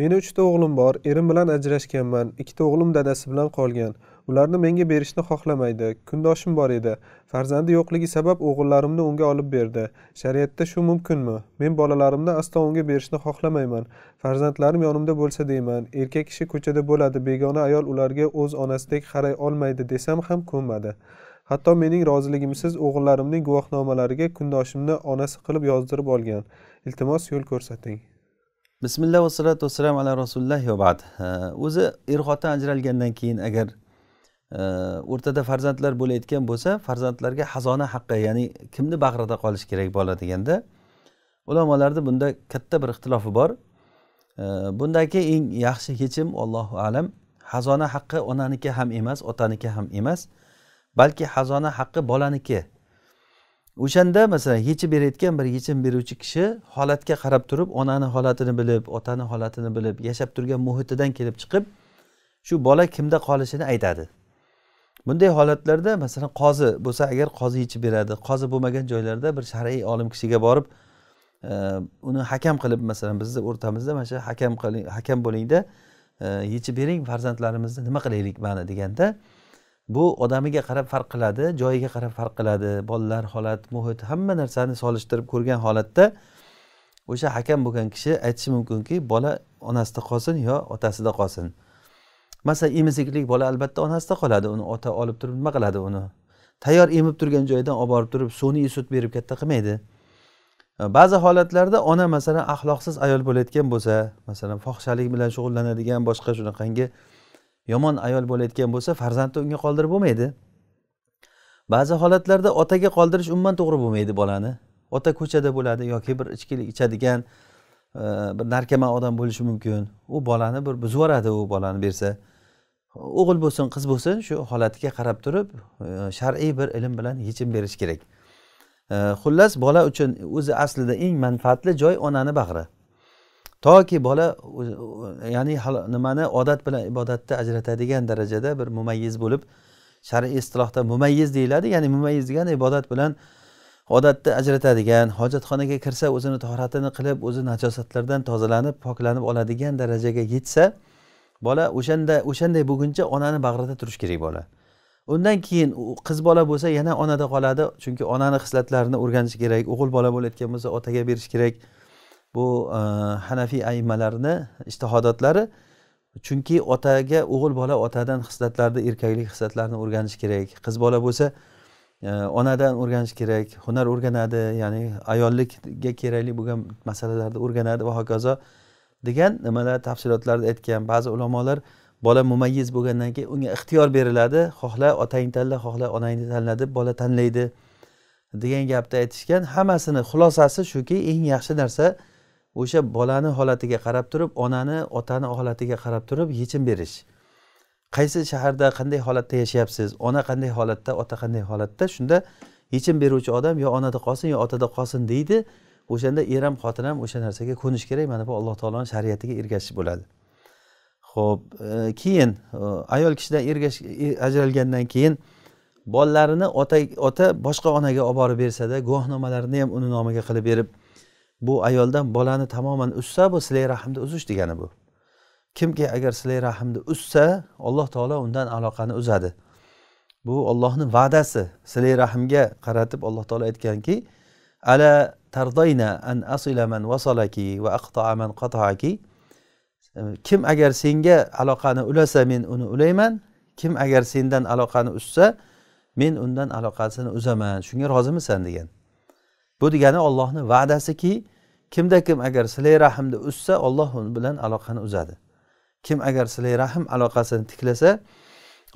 meni uchta o'g'lim bor erim bilan ajrashganman ikkita o'g'lim dadasi bilan qolgan ularni menga berishni xohlamaydi kundoshim bor edi farzandi yo'qligi sabab o'g'illarimni unga olib berdi shariatda shu mumkinmi men bolalarimni aslo unga berishni xohlamayman farzandlarim yonimda bo'lsa deyman erkak kishi ko'chada bo'ladi begona ayol ularga o'z onasidek qaray olmaydi desam ham ko'nmadi hatto mening roziligimsiz o'g'illarimning guvohnomalariga kundoshimni onasi qilib yozdirib olgan iltimos yo'l ko'rsating bismillah vassalatu vassalam ala rasululloh va bad o'zi er xotin ajralgandan keyin agar o'rtada farzandlar bo'layotgan bo'lsa farzandlarga hazona haqqi ya'ni kimni bag'rida qolish kerak bola deganda ulamolarni bunda katta bir ixtilofi bor bundagi eng yaxshi yechim allohu alam hazona haqqi onaniki ham emas otaniki ham emas balki hazona haqqi bolaniki o'shanda masalan yechib berayotgan bir yechim beruvchi kishi holatga qarab turib onani holatini bilib otani holatini bilib yashab turgan muhitidan kelib chiqib shu bola kimda qolishini aytadi bunday holatlarda masalan qozi bo'lsa agar qozi yechib beradi qozi bo'lmagan joylarda bir shar'iy olim kishiga borib e, uni hakam qilib masalan bizni o'rtamizda mana shu hakam qiling hakam bo'lingda e, yechib bering farzandlarimizni nima qilaylik mana deganda de, bu odamiga qarab farq qiladi joyiga qarab farq qiladi bolalar holat muhit hamma narsani solishtirib ko'rgan holatda o'sha hakam bo'lgan kishi aytishi mumkinki bola onasida qolsin yo otasida qolsin masalan emiziklik bola albatta onasida qoladi uni ota olib turib nima qiladi uni tayyor emib turgan joyidan olib borib turib sun'iy sut berib katta qilmaydi e, ba'zi holatlarda ona masalan axloqsiz ayol bo'layotgan bo'lsa masalan fohishalik bilan shug'ullanadigan boshqa shunaqangi yomon ayol bo'layotgan bo'lsa farzandni unga qoldirib bo'lmaydi ba'zi holatlarda otaga qoldirish umuman to'g'ri bo'lmaydi bolani ota ko'chada bo'ladi yoki bir ichkilik ichadigan e, bir narkoman odam bo'lishi mumkin u bolani bir buzib yuboradi u bolani bersa o'g'il bo'lsin qiz bo'lsin shu holatiga qarab turib e, shar'iy bir ilm bilan yechim berish kerak e, xullas bola uchun o'zi aslida eng manfaatli joy onani bag'ri toki bola ya'ni nimani odat bilan ibodatni ajratadigan darajada bir mumayyiz bo'lib shar'iy istilohda mumayyiz deyiladi ya'ni mumayyiz degani ibodat bilan odatni ajratadigan hojatxonaga kirsa o'zini tahoratini qilib o'zi najosatlardan tozalanib poklanib oladigan darajaga yetsa bola o'shanda o'shanday bo'lguncha onani bag'rida turishi kerak bola undan keyin qiz bola bo'lsa yana onada qoladi chunki onani xislatlarini o'rganishi kerak o'g'il bola bo'layotgan bo'lsa otaga berish kerak bu e, hanafiy aymalarni ishtihodotlari chunki otaga o'g'il bola otadan hislatlarni erkaklik hislatlarini o'rganish kerak qiz bola bo'lsa e, onadan o'rganish kerak hunar o'rganadi ya'ni ayollikga kerakli bo'lgan masalalarni o'rganadi va hokazo degan nimalar tafsilotlarda aytgan ba'zi ulamolar bola mumayyiz bo'lgandan keyin unga ixtiyor beriladi xohla otangni tanla xohla onangni tanla deb bola tanlaydi degan gapni aytishgan hammasini xulosasi shuki eng yaxshi narsa o'sha bolani holatiga qarab turib onani otani holatiga qarab turib yechim berish qaysi shaharda qanday holatda yashayapsiz ona qanday holatda ota qanday holatda shunda yechim beruvchi odam yo onada qolsin yo otada qolsin deydi o'shanda er ham xotin ham o'sha narsaga ko'nishi kerak mana bu alloh taoloni shariatiga ergashish bo'ladi ho'p e, keyin e, ayol kishidan ergash e, ajralgandan keyin bolalarini ota ota boshqa onaga olib borib bersada guvohnomalarini ham uni nomiga qilib berib bu ayoldan bolani tamoman uzsa bu silay rahmni uzish degani bu kimki agar silay rahmni uzsa alloh taolo undan aloqani uzadi bu ollohni va'dasi silay rahmga qaratib alloh taolo aytganki ala tardayna an asila man vasalaki va aqtaa man qataaki kim agar senga aloqani ulasa men uni ulayman kim agar sendan aloqani uzsa men undan aloqasini uzaman shunga rozimisan degan bu degani ollohni va'dasiki kimda kim agar silay rahmni uzsa olloh uni bilan aloqani uzadi kim agar silay rahm aloqasini tiklasa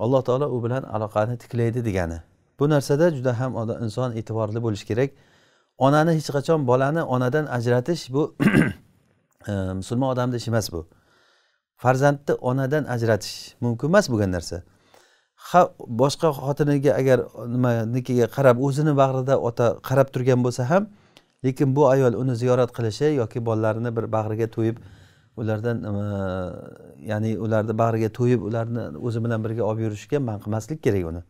alloh taolo u bilan aloqani tiklaydi degani bu narsada juda ham inson e'tiborli bo'lishi kerak onani hech qachon bolani onadan ajratish bu e, musulmon odamni ishi emas bu farzandni onadan ajratish mumkin emas bo'lgan narsa ha boshqa xotiniga agar nimanikiga qarab o'zini bag'rida ota qarab turgan bo'lsa ham lekin bu ayol uni ziyorat qilishi yoki bolalarini bir bag'riga to'yib ulardan ya'ni ularni bag'riga to'yib ularni o'zi bilan birga olib yurishiga man qilmaslik kerak uni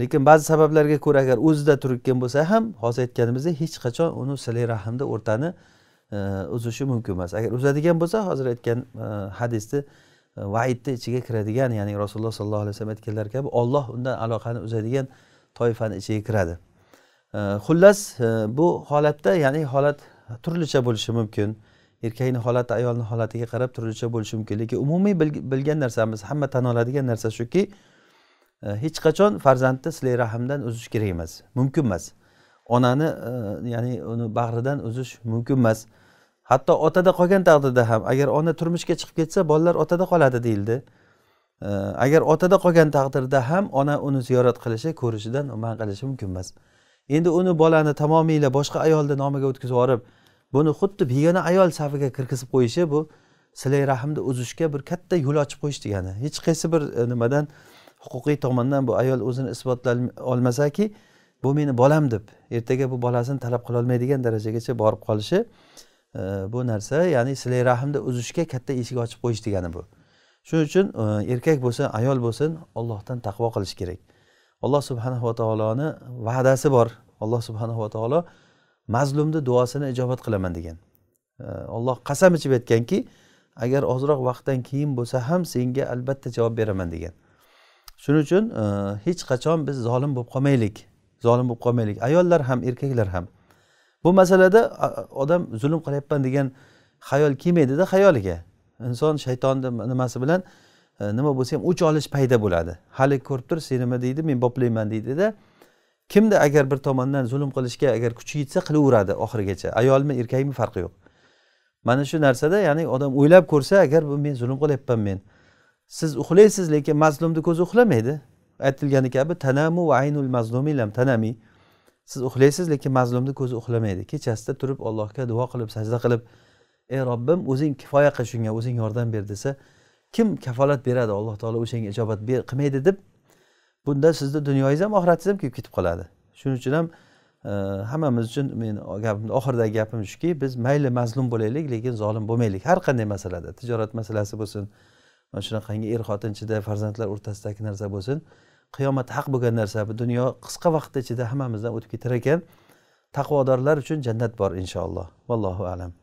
lekin ba'zi sabablarga ko'ra agar o'zida turgan bo'lsa ham hozir aytganimizdek hech qachon uni sili rahmni o'rtani e, uzishi mumkin emas agar uzadigan bo'lsa hozir aytgan e, hadisni vaidni ichiga kiradigan ya'ni rasululloh sollallohu alayhi vasallam aytganlar kabi olloh undan aloqani uzadigan toifani ichiga kiradi e, xullas e, bu holatda ya'ni holat turlicha bo'lishi mumkin erkakni holati ayolni holatiga qarab turlicha bo'lishi mumkin lekin umumiy bilgan narsamiz hamma tan oladigan narsa shuki e, hech qachon farzandni silay rahmdan uzish kerak emas mumkin emas onani ya'ni uni bag'ridan uzish mumkin emas hatto otada qolgan taqdirda ham agar ona turmushga chiqib ketsa bolalar otada qoladi deyildi agar otada qolgan taqdirda ham ona uni ziyorat qilishi ko'rishidan man qilishi mumkin emas endi uni bolani tamomiyla boshqa ayolni nomiga o'tkazib yuborib buni xuddi begona ayol safiga kirgizib qo'yishi bu silay rahmni uzishga bir katta yo'l ochib qo'yish degani hech qaysi bir e, nimadan huquqiy tomondan bu ayol o'zini isbotlay olmasaki bu meni bolam deb ertaga bu bolasini talab qilolmaydigan darajagacha borib qolishi bu narsa ya'ni silay rahmni uzishga katta eshik ochib qo'yish degani bu shuning uchun e, erkak bo'lsin ayol bo'lsin ollohdan taqvo qilish kerak alloh subhanava taoloni va'dasi bor alloh subhanava taolo mazlumni duosini ijobat qilaman degan olloh qasam ichib aytganki agar ozroq vaqtdan keyin bo'lsa ham senga albatta javob beraman degan shuning uchun e, hech qachon biz zolim bo'lib qolmaylik zolim bo'lib qolmaylik ayollar ham erkaklar ham bu masalada odam zulm qilyapman degan xayol kelmaydida xayoliga inson shaytonni nimasi bilan e, nima bo'lsa ham o'ch olish paydo bo'ladi hali ko'rib tur sen nima deydi men boplayman deydida kimda agar bir tomondan zulm qilishga agar kuchi yetsa qilaveradi oxirigacha ayolmi erkakmi farqi yo'q mana shu narsada ya'ni odam o'ylab ko'rsa agar bu men zulm qilyapman men siz uxlaysiz lekin mazlumni ko'zi uxlamaydi aytilgani kabi tanamu va aynul mazlumi lam tanami siz uxlaysiz lekin mazlumni ko'zi uxlamaydi kechasida turib allohga duo qilib sajda qilib ey robbim o'zing kifoya qil shunga o'zing yordam ber desa kim kafolat beradi alloh taolo o'shanga ijobat qilmaydi deb bunda sizni dunyoyingiz ham oxiratingiz ham kuyib ketib qoladi shuning uchun ham e, hammamiz uchun men gapimni oxiridagi gapim shuki biz mayli mazlum bo'laylik lekin zolim bo'lmaylik har qanday masalada tijorat masalasi bo'lsin mana shunaqangi er xotin ichida farzandlar o'rtasidagi narsa bo'lsin qiyomat haq bo'lgan narsa bu dunyo qisqa vaqt ichida hammamizdan o'tib ketar ekan taqvodorlar uchun jannat bor inshaalloh vallohu alam